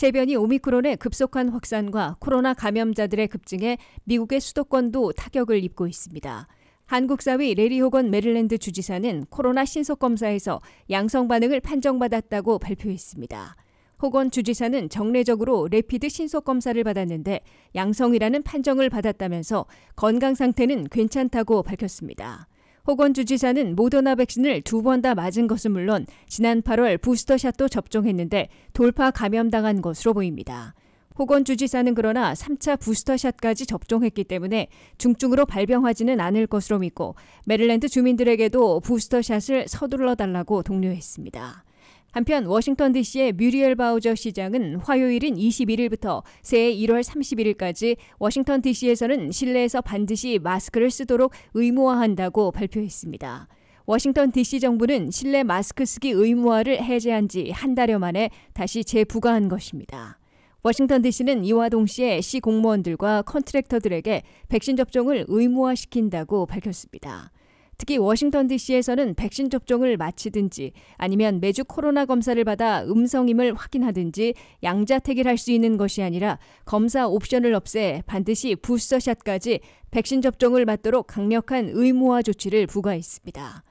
세 변이 오미크론의 급속한 확산과 코로나 감염자들의 급증에 미국의 수도권도 타격을 입고 있습니다. 한국 사위 레리 호건 메릴랜드 주지사는 코로나 신속 검사에서 양성 반응을 판정받았다고 발표했습니다. 호건 주지사는 정례적으로 레피드 신속 검사를 받았는데 양성이라는 판정을 받았다면서 건강 상태는 괜찮다고 밝혔습니다. 호건 주지사는 모더나 백신을 두 번 다 맞은 것은 물론 지난 8월 부스터샷도 접종했는데 돌파 감염당한 것으로 보입니다. 호건 주지사는 그러나 3차 부스터샷까지 접종했기 때문에 중증으로 발병하지는 않을 것으로 믿고 메릴랜드 주민들에게도 부스터샷을 서둘러 달라고 독려했습니다. 한편 워싱턴 DC의 뮤리엘 바우저 시장은 화요일인 21일부터 새해 1월 31일까지 워싱턴 DC에서는 실내에서 반드시 마스크를 쓰도록 의무화한다고 발표했습니다. 워싱턴 DC 정부는 실내 마스크 쓰기 의무화를 해제한 지 한 달여 만에 다시 재부과한 것입니다. 워싱턴 DC는 이와 동시에 시 공무원들과 컨트랙터들에게 백신 접종을 의무화시킨다고 밝혔습니다. 특히 워싱턴 DC에서는 백신 접종을 마치든지 아니면 매주 코로나 검사를 받아 음성임을 확인하든지 양자택일 할 수 있는 것이 아니라 검사 옵션을 없애 반드시 부스터샷까지 백신 접종을 받도록 강력한 의무화 조치를 부과했습니다.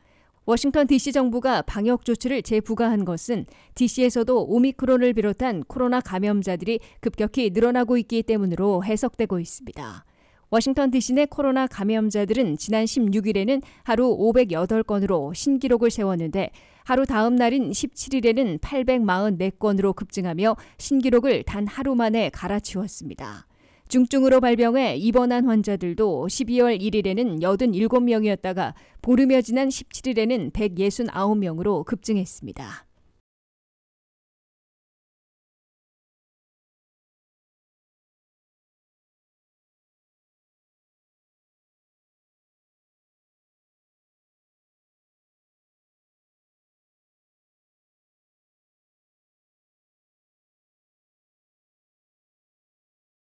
워싱턴 DC 정부가 방역 조치를 재부과한 것은 DC에서도 오미크론을 비롯한 코로나 감염자들이 급격히 늘어나고 있기 때문으로 해석되고 있습니다. 워싱턴 DC 내 코로나 감염자들은 지난 16일에는 하루 508건으로 신기록을 세웠는데 하루 다음 날인 17일에는 844건으로 급증하며 신기록을 단 하루 만에 갈아치웠습니다. 중증으로 발병해 입원한 환자들도 12월 1일에는 87명이었다가 보름여 지난 17일에는 169명으로 급증했습니다.